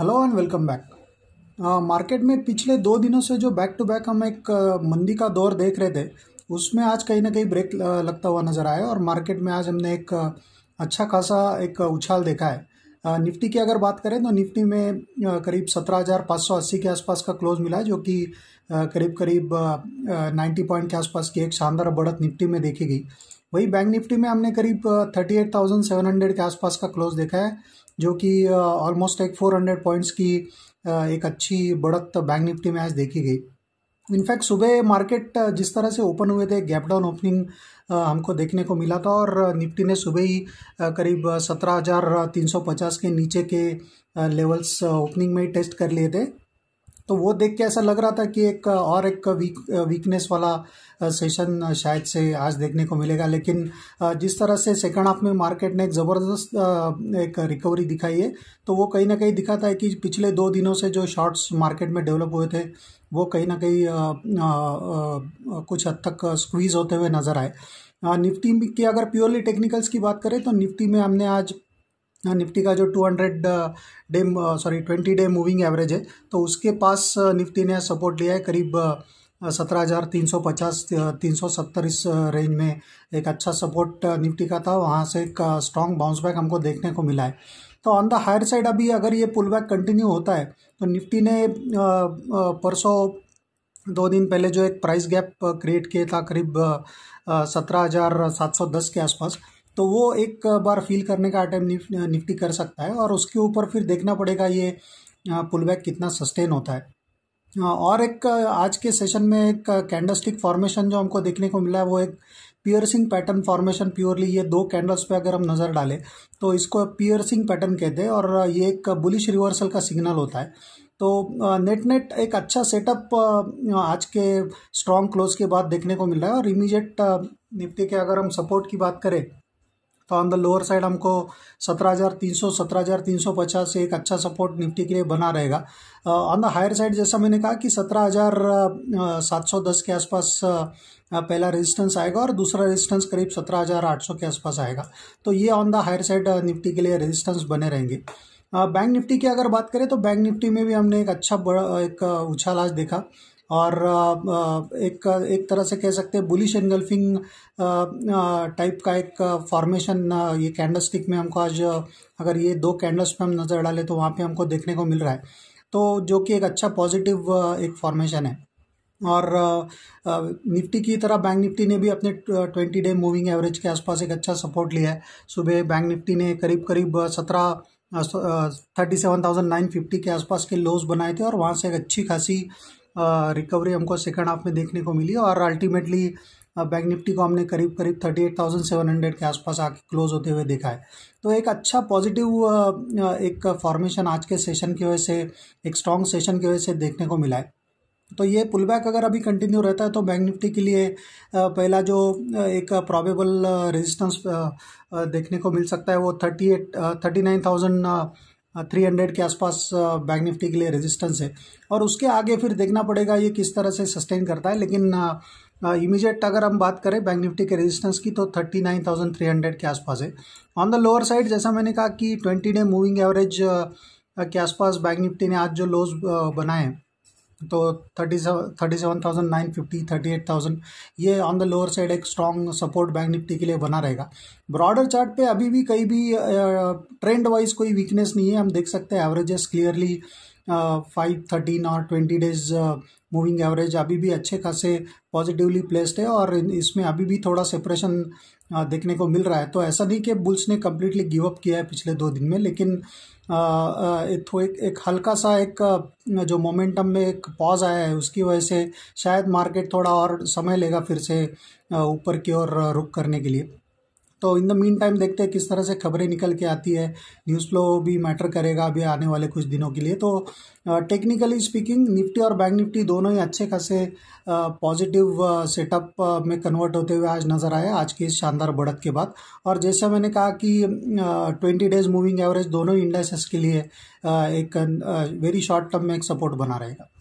hello and welcome back market में पिछले दो दिनों से जो बैक टू बैक हम एक मंदी का दौर देख रहे थे उसमें आज कहीं ना कहीं ब्रेक लगता हुआ नजर आया और मार्केट में आज हमने एक अच्छा खासा एक उछाल देखा है निफ्टी की अगर बात करें तो निफ्टी में करीब सत्रह हज़ार पाँच सौ अस्सी के आसपास का क्लोज मिला है जो कि करीब करीब नाइन्टी पॉइंट के आसपास की एक शानदार बढ़त निफ्टी में देखी गई वही बैंक निफ्टी में हमने करीब thirty eight thousand seven hundred के आसपास का क्लोज देखा है जो कि ऑलमोस्ट एक फोर हंड्रेड पॉइंट्स की एक अच्छी बढ़त बैंक निफ्टी में आज देखी गई इनफैक्ट सुबह मार्केट जिस तरह से ओपन हुए थे गैप डाउन ओपनिंग हमको देखने को मिला था और निफ्टी ने सुबह ही करीब सत्रह हज़ार तीन सौ पचास के नीचे के लेवल्स ओपनिंग में ही टेस्ट कर लिए थे तो वो देख के ऐसा लग रहा था कि एक और एक वीक वीकनेस वाला सेशन शायद से आज देखने को मिलेगा लेकिन जिस तरह से सेकंड हाफ में मार्केट ने एक ज़बरदस्त एक रिकवरी दिखाई है तो वो कहीं ना कहीं दिखाता है कि पिछले दो दिनों से जो शॉर्ट्स मार्केट में डेवलप हुए थे वो कहीं ना कहीं कुछ हद तक स्क्वीज़ होते हुए नज़र आए निफ्टी की अगर प्योरली टेक्निकल्स की बात करें तो निफ्टी में हमने आज हाँ, निफ्टी का जो 200 day sorry 20 day moving average है तो उसके पास uh, निफ्टी ने सपोर्ट लिया है करीब uh, सत्रह हज़ार तीन सौ पचास uh, तीन सौ सत्तर इस रेंज में एक अच्छा सपोर्ट निफ्टी का था वहाँ से एक स्ट्रॉन्ग बाउंस बैक हमको देखने को मिला है तो ऑन द हायर साइड अभी अगर ये पुल बैक कंटिन्यू होता है तो निफ्टी ने परसों दो दिन पहले जो एक प्राइस गैप क्रिएट किया था करीब सत्रह हज़ार सात सौ दस के आसपास तो वो एक बार फील करने का अटैम्प निफ्टी कर सकता है और उसके ऊपर फिर देखना पड़ेगा ये पुल बैक कितना सस्टेन होता है और एक आज के सेशन में एक कैंडलस्टिक फॉर्मेशन जो हमको देखने को मिला है वो एक पियर्सिंग पैटर्न फॉर्मेशन प्योरली ये दो कैंडल्स पे अगर हम नज़र डालें तो इसको पियर्सिंग पैटर्न कहते हैं और ये एक बुलिश रिवर्सल का सिग्नल होता है तो नेट नेट एक अच्छा सेटअप आज के स्ट्रॉन्ग क्लोज के बाद देखने को मिला है और इमीजिएट निफ्टी के अगर हम सपोर्ट की बात करें तो ऑन द लोअर साइड हमको सत्रह हज़ार तीन सौ सत्रह हज़ार तीन सौ पचास एक अच्छा सपोर्ट निफ्टी के लिए बना रहेगा ऑन द हायर साइड जैसा मैंने कहा कि सत्रह हज़ार सात सौ दस के आसपास पहला रेजिस्टेंस आएगा और दूसरा रेजिस्टेंस करीब सत्रह हज़ार आठ सौ के आसपास आएगा तो ये on the higher side Nifty के लिए रेजिस्टेंस बने रहेंगे बैंक निफ्टी की अगर बात करें तो बैंक निफ्टी में भी हमने एक अच्छा बड़ा एक उछाल आज देखा और एक एक तरह से कह सकते हैं बुलिश एनगल्फिंग टाइप का एक फॉर्मेशन ये कैंडलस्टिक में हमको आज अगर ये दो कैंडल्स पे हम नज़र डालें तो वहाँ पे हमको देखने को मिल रहा है तो जो कि एक अच्छा पॉजिटिव एक फॉर्मेशन है और निफ्टी की तरह बैंक निफ्टी ने भी अपने ट्वेंटी डे मूविंग एवरेज के आसपास एक अच्छा सपोर्ट लिया है सुबह बैंक निफ्टी ने करीब करीब सत्रह thirty seven thousand nine fifty के आसपास के लोज बनाए थे और वहाँ से एक अच्छी खासी रिकवरी हमको सेकेंड हाफ में देखने को मिली और अल्टीमेटली बैंक निफ्टी को हमने करीब करीब thirty eight thousand seven hundred के आसपास आके क्लोज होते हुए देखा है तो एक अच्छा पॉजिटिव एक फॉर्मेशन आज के सेशन की वजह से एक स्ट्रॉन्ग सेशन की वजह से देखने को मिला है तो ये पुल बैक अगर अभी कंटिन्यू रहता है तो बैंक निफ्टी के लिए पहला जो एक प्रॉबेबल रेजिस्टेंस देखने को मिल सकता है वो thirty eight thirty nine thousand three hundred के आसपास बैंक निफ्टी के लिए रेजिस्टेंस है और उसके आगे फिर देखना पड़ेगा ये किस तरह से सस्टेन करता है लेकिन इमीजिएट अगर हम बात करें बैंक निफ्टी के रेजिस्टेंस की तो thirty nine thousand three hundred के आसपास है ऑन द लोअर साइड जैसा मैंने कहा कि ट्वेंटी डे मूविंग एवरेज के आसपास बैंक निफ्टी ने आज जो लोज बनाए हैं तो thirty thirty seven thousand nine fifty thirty eight thousand ये ऑन द लोअर साइड एक स्ट्रॉन्ग सपोर्ट बैंक निफ्टी के लिए बना रहेगा ब्रॉडर चार्ट पे अभी भी कहीं भी ट्रेंड वाइज कोई वीकनेस नहीं है हम देख सकते हैं एवरेजेस क्लियरली फाइव थर्टीन और ट्वेंटी डेज मूविंग एवरेज अभी भी अच्छे खासे पॉजिटिवली प्लेस्ड है और इसमें अभी भी थोड़ा सेपरेशन uh, देखने को मिल रहा है तो ऐसा नहीं कि बुल्स ने कम्प्लीटली गिव अप किया है पिछले दो दिन में लेकिन uh, uh, तो एक, एक हल्का सा एक जो मोमेंटम में एक पॉज आया है उसकी वजह से शायद मार्केट थोड़ा और समय लेगा फिर से ऊपर की ओर रुक करने के लिए तो इन द मीन टाइम देखते हैं किस तरह से खबरें निकल के आती है न्यूज़ फ्लो भी मैटर करेगा अभी आने वाले कुछ दिनों के लिए तो टेक्निकली स्पीकिंग निफ्टी और बैंक निफ्टी दोनों ही अच्छे खासे पॉजिटिव सेटअप में कन्वर्ट होते हुए आज नज़र आया आज की इस शानदार बढ़त के बाद और जैसा मैंने कहा कि ट्वेंटी डेज मूविंग एवरेज दोनों ही इंडेक्सेस के लिए एक वेरी शॉर्ट टर्म में एक सपोर्ट बना रहेगा